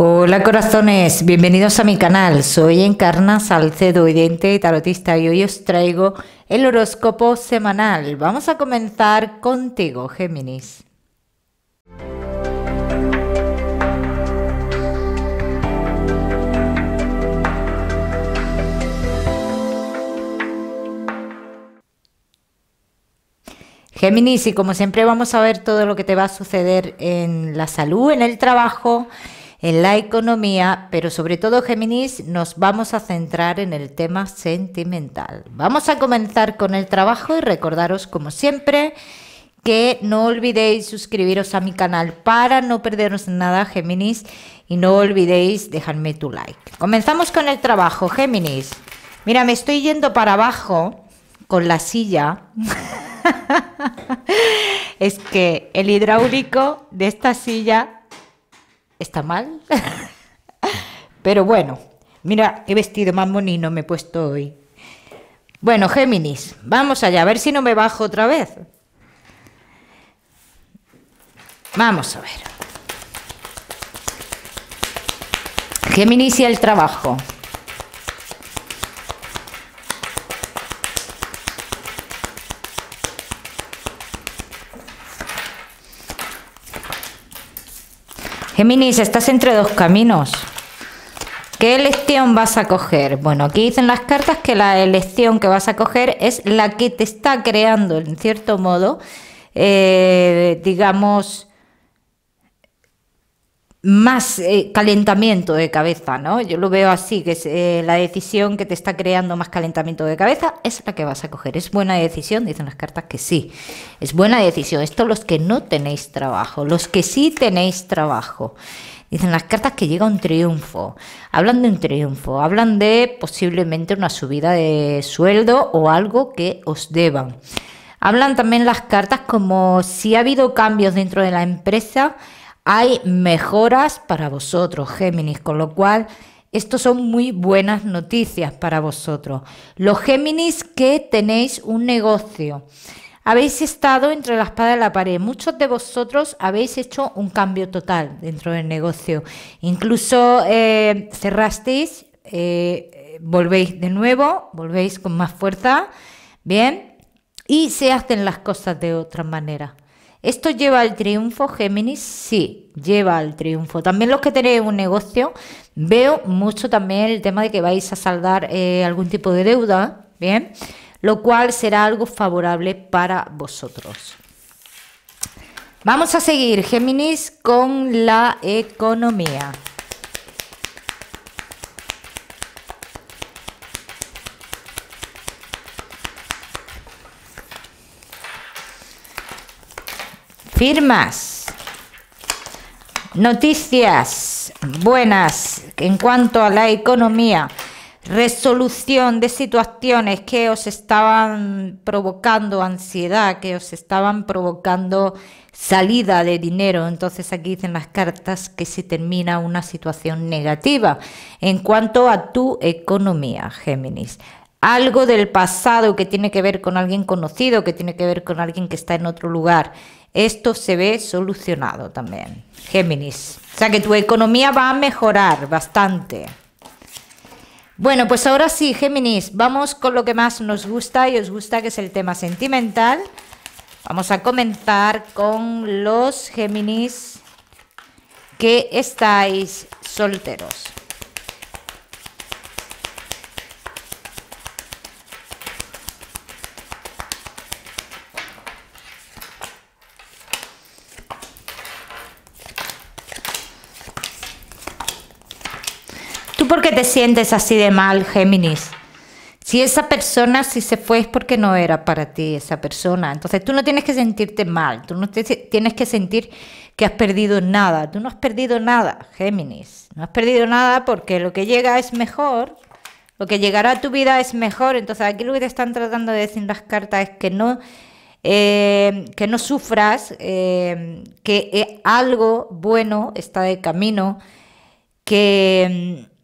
Hola corazones, bienvenidos a mi canal. Soy Encarna Salcedo, vidente y tarotista y hoy os traigo el horóscopo semanal. Vamos a comenzar contigo, Géminis. Géminis, y como siempre vamos a ver todo lo que te va a suceder en la salud, en el trabajo en la economía, pero sobre todo Géminis nos vamos a centrar en el tema sentimental. Vamos a comenzar con el trabajo y recordaros como siempre que no olvidéis suscribiros a mi canal para no perderos nada, Géminis, y no olvidéis dejarme tu like. Comenzamos con el trabajo, Géminis. Mira, me estoy yendo para abajo con la silla. es que el hidráulico de esta silla está mal. Pero bueno, mira, he vestido más monino me he puesto hoy. Bueno, Géminis, vamos allá, a ver si no me bajo otra vez. Vamos a ver. Géminis y el trabajo. Géminis, estás entre dos caminos. ¿Qué elección vas a coger? Bueno, aquí dicen las cartas que la elección que vas a coger es la que te está creando, en cierto modo, eh, digamos, más eh, calentamiento de cabeza, ¿no? Yo lo veo así, que es, eh, la decisión que te está creando más calentamiento de cabeza es la que vas a coger. ¿Es buena decisión? Dicen las cartas que sí. Es buena decisión. Esto los que no tenéis trabajo, los que sí tenéis trabajo. Dicen las cartas que llega un triunfo. Hablan de un triunfo, hablan de posiblemente una subida de sueldo o algo que os deban. Hablan también las cartas como si ha habido cambios dentro de la empresa hay mejoras para vosotros, Géminis, con lo cual esto son muy buenas noticias para vosotros. Los Géminis que tenéis un negocio. Habéis estado entre la espada y la pared. Muchos de vosotros habéis hecho un cambio total dentro del negocio. Incluso eh, cerrasteis, eh, volvéis de nuevo, volvéis con más fuerza, bien, y se hacen las cosas de otra manera. ¿Esto lleva al triunfo, Géminis? Sí, lleva al triunfo. También los que tenéis un negocio, veo mucho también el tema de que vais a saldar eh, algún tipo de deuda, ¿bien? Lo cual será algo favorable para vosotros. Vamos a seguir, Géminis, con la economía. firmas. Noticias buenas en cuanto a la economía. Resolución de situaciones que os estaban provocando ansiedad, que os estaban provocando salida de dinero. Entonces aquí dicen las cartas que se termina una situación negativa en cuanto a tu economía, Géminis algo del pasado que tiene que ver con alguien conocido, que tiene que ver con alguien que está en otro lugar esto se ve solucionado también. Géminis. O sea que tu economía va a mejorar bastante. Bueno, pues ahora sí, Géminis, vamos con lo que más nos gusta y os gusta, que es el tema sentimental. Vamos a comenzar con los Géminis que estáis solteros. sientes así de mal, Géminis? Si esa persona, si se fue, es porque no era para ti esa persona. Entonces tú no tienes que sentirte mal, tú no tienes que sentir que has perdido nada. Tú no has perdido nada, Géminis. No has perdido nada porque lo que llega es mejor, lo que llegará a tu vida es mejor. Entonces aquí lo que te están tratando de decir las cartas es que no, eh, que no sufras, eh, que eh, algo bueno está de camino, que mm,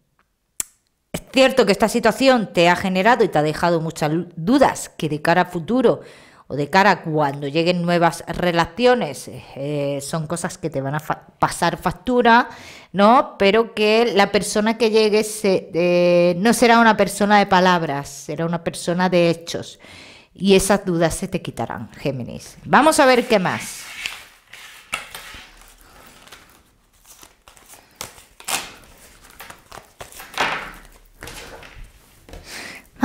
Cierto que esta situación te ha generado y te ha dejado muchas dudas que de cara a futuro o de cara a cuando lleguen nuevas relaciones eh, son cosas que te van a pasar factura, ¿no? Pero que la persona que llegue se, eh, no será una persona de palabras, será una persona de hechos. Y esas dudas se te quitarán, Géminis. Vamos a ver qué más.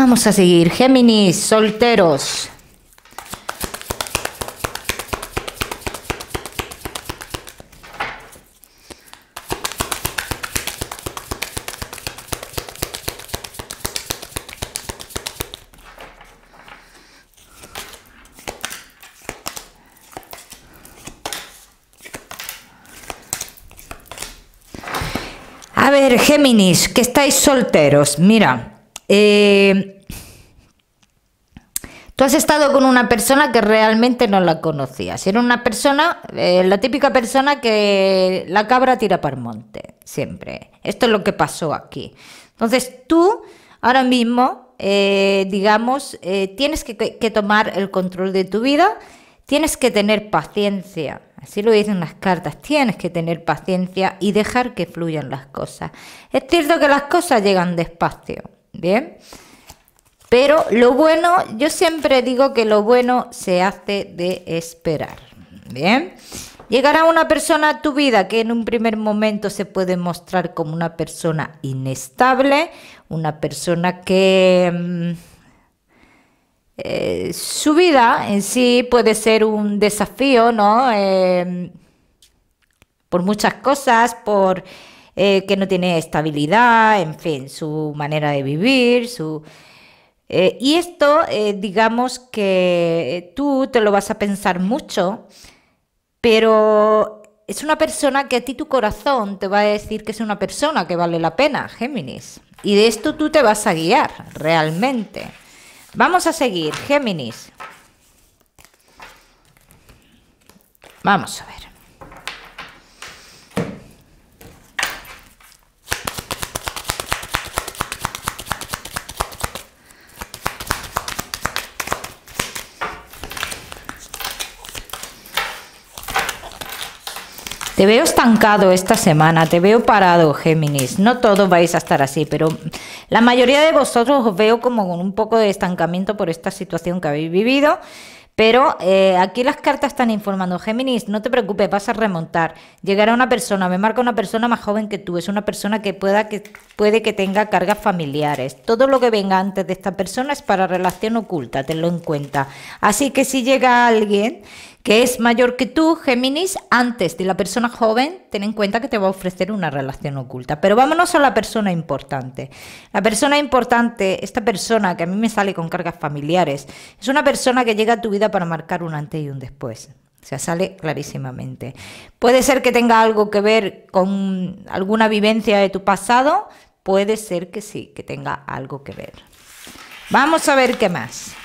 Vamos a seguir. Géminis, solteros. A ver, Géminis, que estáis solteros, mira, eh, tú has estado con una persona que realmente no la conocías. Era una persona, eh, la típica persona que la cabra tira para el monte, siempre. Esto es lo que pasó aquí. Entonces tú ahora mismo, eh, digamos, tienes que tomar el control de tu vida, tienes que tener paciencia. Así lo dicen las cartas, tienes que tener paciencia y dejar que fluyan las cosas. Es cierto que las cosas llegan despacio, ¿bien? Pero lo bueno, yo siempre digo que lo bueno se hace de esperar, ¿bien? Llegará una persona a tu vida que en un primer momento se puede mostrar como una persona inestable, una persona que... Mm, eh, su vida en sí puede ser un desafío, ¿no? Eh, por muchas cosas, por eh, que no tiene estabilidad, en fin, su manera de vivir, su... Eh, y esto, eh, digamos que tú te lo vas a pensar mucho, pero es una persona que a ti tu corazón te va a decir que es una persona que vale la pena, Géminis. Y de esto tú te vas a guiar, realmente. Vamos a seguir, Géminis. Vamos a ver. Te veo estancado esta semana, te veo parado, Géminis. No todos vais a estar así, pero la mayoría de vosotros os veo como con un poco de estancamiento por esta situación que habéis vivido. Pero eh, aquí las cartas están informando, Géminis, no te preocupes, vas a remontar. Llegará una persona, me marca una persona más joven que tú, es una persona que, pueda, que puede que tenga cargas familiares. Todo lo que venga antes de esta persona es para relación oculta, tenlo en cuenta. Así que si llega alguien que es mayor que tú, Géminis, antes de la persona joven, ten en cuenta que te va a ofrecer una relación oculta. Pero vámonos a la persona importante. La persona importante, esta persona que a mí me sale con cargas familiares, es una persona que llega a tu vida para marcar un antes y un después. O sea, sale clarísimamente. Puede ser que tenga algo que ver con alguna vivencia de tu pasado, puede ser que sí, que tenga algo que ver. Vamos a ver qué más.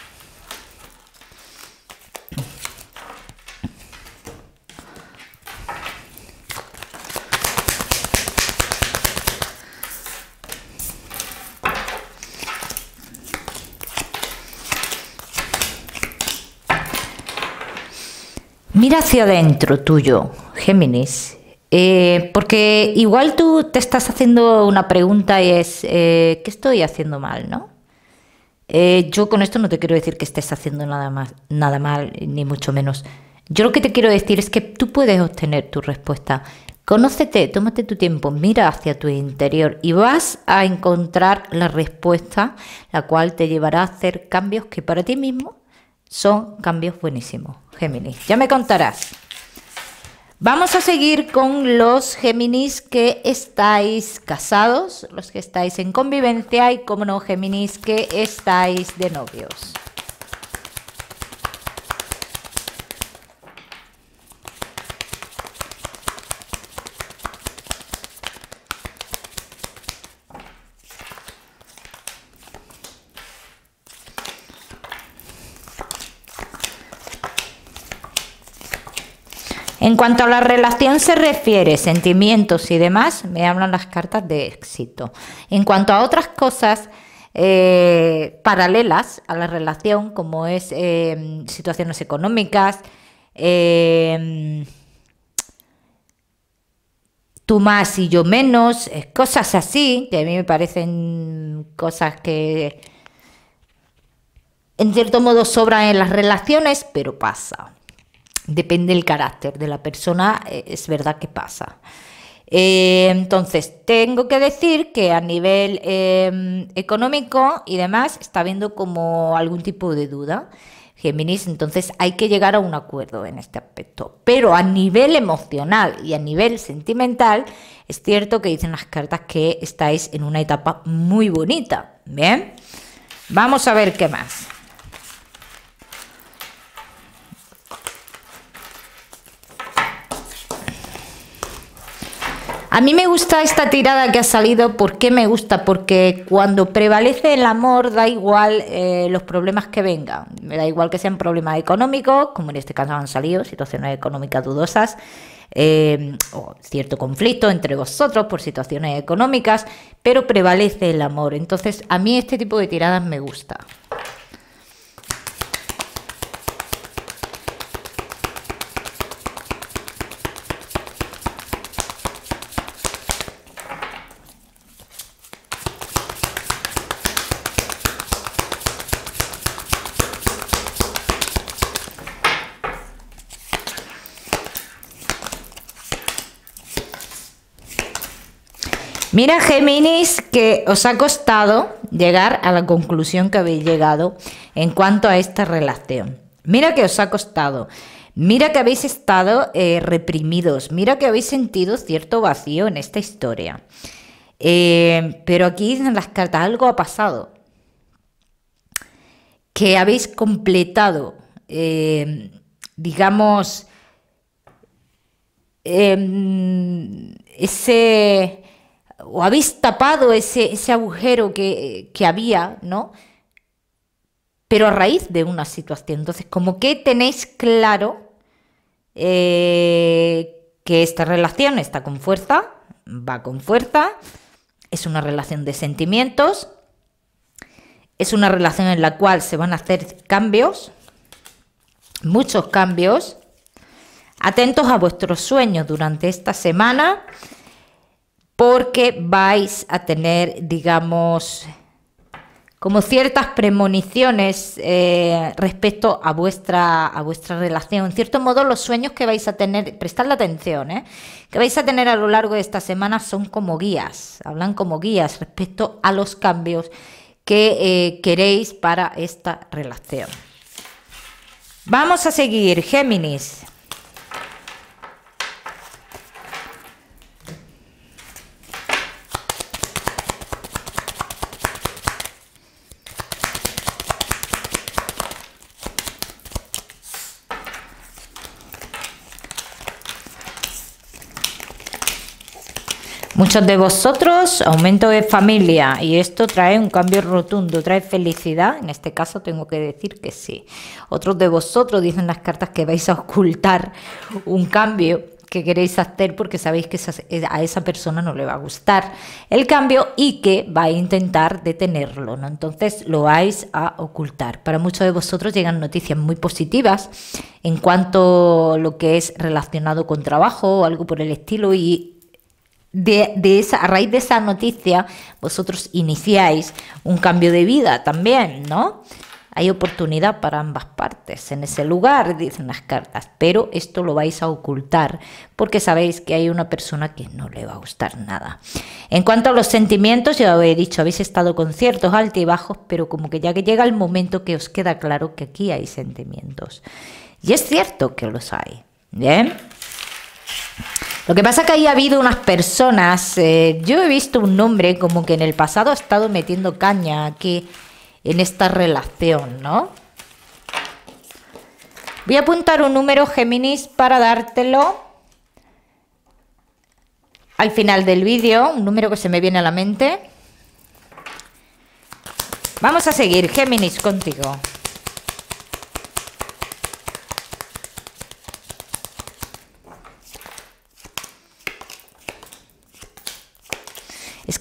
Mira hacia adentro tuyo, Géminis, eh, porque igual tú te estás haciendo una pregunta y es, eh, ¿qué estoy haciendo mal? ¿no? Eh, yo con esto no te quiero decir que estés haciendo nada, más, nada mal, ni mucho menos. Yo lo que te quiero decir es que tú puedes obtener tu respuesta. Conócete, tómate tu tiempo, mira hacia tu interior y vas a encontrar la respuesta, la cual te llevará a hacer cambios que para ti mismo son cambios buenísimos, Géminis. Ya me contarás. Vamos a seguir con los Géminis que estáis casados, los que estáis en convivencia y, como no, Géminis que estáis de novios. En cuanto a la relación se refiere, sentimientos y demás, me hablan las cartas de éxito. En cuanto a otras cosas eh, paralelas a la relación, como es em, situaciones económicas, em, tú más y yo menos, eh, cosas así, que a mí me parecen cosas que en cierto modo sobran en las relaciones, pero pasa depende del carácter de la persona, eh, es verdad que pasa. Eh, entonces, tengo que decir que a nivel em, económico y demás está habiendo como algún tipo de duda. Géminis, entonces hay que llegar a un acuerdo en este aspecto. Pero a nivel emocional y a nivel sentimental, es cierto que dicen las cartas que estáis en una etapa muy bonita. Bien, vamos a ver qué más. A mí me gusta esta tirada que ha salido, ¿por qué me gusta? Porque cuando prevalece el amor da igual eh, los problemas que vengan, me da igual que sean problemas económicos, como en este caso han salido, situaciones económicas dudosas, eh, o cierto conflicto entre vosotros por situaciones económicas, pero prevalece el amor. Entonces, a mí este tipo de tiradas me gusta. Mira, Géminis, que os ha costado llegar a la conclusión que habéis llegado en cuanto a esta relación. Mira que os ha costado. Mira que habéis estado eh, reprimidos. Mira que habéis sentido cierto vacío en esta historia. Eh, pero aquí en las cartas algo ha pasado. Que habéis completado, eh, digamos, em, ese o habéis tapado ese, agujero que, había, ¿no? Pero a raíz de una situación. Entonces, como que tenéis claro eh, que esta relación está con fuerza, va con fuerza, es una relación de sentimientos, es una relación en la cual se van a hacer cambios, muchos cambios. Atentos a vuestros sueños durante esta semana porque vais a tener, digamos, como ciertas premoniciones eh, respecto a vuestra, a vuestra relación. En cierto modo, los sueños que vais a tener, la atención, ¿eh? que vais a tener a lo largo de esta semana son como guías, hablan como guías respecto a los cambios que eh, queréis para esta relación. Vamos a seguir, Géminis. Muchos de vosotros, aumento de familia y esto trae un cambio rotundo, trae felicidad. En este caso tengo que decir que sí. Otros de vosotros dicen las cartas que vais a ocultar un cambio que queréis hacer porque sabéis que eh, a esa persona no le va a gustar el cambio y que va a intentar detenerlo, ¿no? Entonces lo vais a ocultar. Para muchos de vosotros llegan noticias muy positivas en cuanto a lo que es relacionado con trabajo o algo por el estilo y de, esa, a raíz de esa noticia, vosotros iniciáis un cambio de vida también, ¿no? Hay oportunidad para ambas partes en ese lugar, dicen las cartas, pero esto lo vais a ocultar porque sabéis que hay una persona que no le va a gustar nada. En cuanto a los sentimientos, ya os he dicho, habéis estado con ciertos altibajos, pero como que ya que llega el momento que os queda claro que aquí hay sentimientos. Y es cierto que los hay, ¿bien? Lo que pasa es que ahí ha habido unas personas, eh, yo he visto un nombre como que en el pasado ha estado metiendo caña aquí en esta relación, ¿no? Voy a apuntar un número Géminis para dártelo al final del vídeo, un número que se me viene a la mente. Vamos a seguir, Géminis, contigo.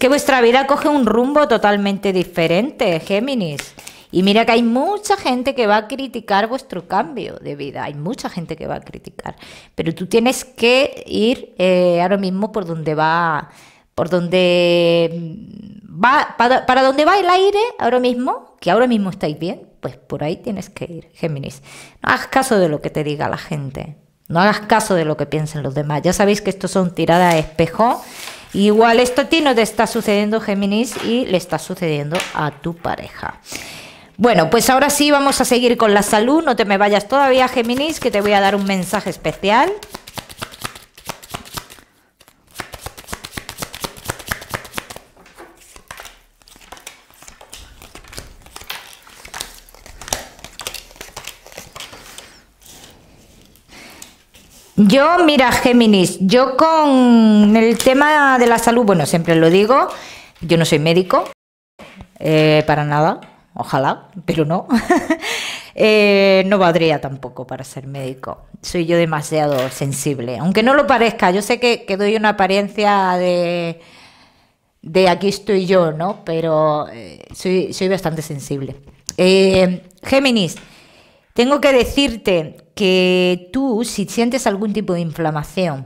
que vuestra vida coge un rumbo totalmente diferente, Géminis. Y mira que hay mucha gente que va a criticar vuestro cambio de vida, hay mucha gente que va a criticar, pero tú tienes que ir eh, ahora mismo por donde va, por donde mm, va, para, donde va el aire ahora mismo, que ahora mismo estáis bien, pues por ahí tienes que ir, Géminis. No hagas caso de lo que te diga la gente, no hagas caso de lo que piensen los demás. Ya sabéis que esto son tiradas de espejo Igual esto a ti no te está sucediendo, Géminis, y le está sucediendo a tu pareja. Bueno, pues ahora sí vamos a seguir con la salud. No te me vayas todavía, Géminis, que te voy a dar un mensaje especial. Yo, mira, Géminis, yo con el tema de la salud, bueno, siempre lo digo, yo no soy médico, eh, para nada, ojalá, pero no. Eh, no valdría tampoco para ser médico. Soy yo demasiado sensible, aunque no lo parezca. Yo sé que, doy una apariencia de, de aquí estoy yo, ¿no? Pero eh, soy, soy, bastante sensible. Géminis, tengo que decirte que tú, si sientes algún tipo de inflamación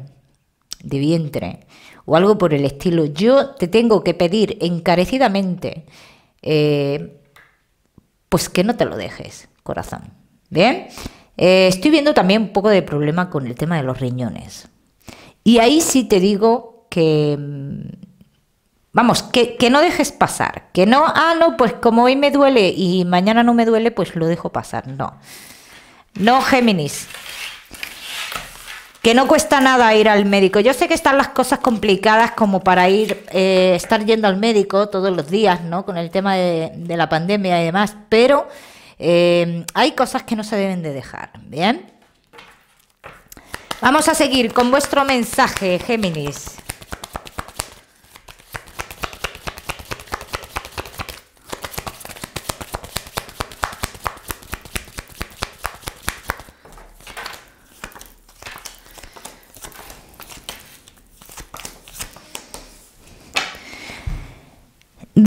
de vientre o algo por el estilo, yo te tengo que pedir encarecidamente, eh, pues que no te lo dejes, corazón. ¿Bien? Eh, estoy viendo también un poco de problema con el tema de los riñones. Y ahí sí te digo que, mm, vamos, que, que no dejes pasar, que no, ah, no, pues como hoy me duele y mañana no me duele, pues lo dejo pasar, no. No Géminis. Que no cuesta nada ir al médico. Yo sé que están las cosas complicadas como para ir, eh, estar yendo al médico todos los días, ¿no? Con el tema de, la pandemia y demás, pero eh, hay cosas que no se deben de dejar, ¿bien? Vamos a seguir con vuestro mensaje, Géminis.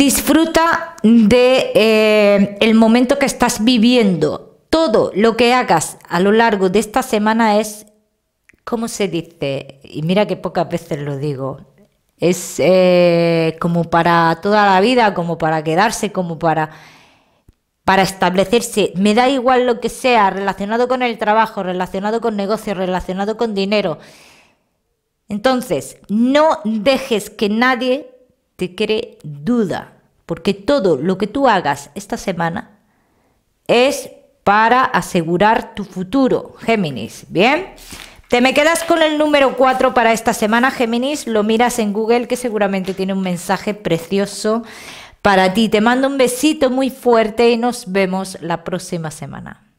Disfruta de eh, el momento que estás viviendo. Todo lo que hagas a lo largo de esta semana es, ¿cómo se dice? Y mira que pocas veces lo digo. Es eh, como para toda la vida, como para quedarse, como para para establecerse, me da igual lo que sea, relacionado con el trabajo, relacionado con negocios, relacionado con dinero. Entonces, no dejes que nadie te cree duda, porque todo lo que tú hagas esta semana es para asegurar tu futuro, Géminis, ¿bien? Te me quedas con el número 4 para esta semana, Géminis, lo miras en Google que seguramente tiene un mensaje precioso para ti. Te mando un besito muy fuerte y nos vemos la próxima semana.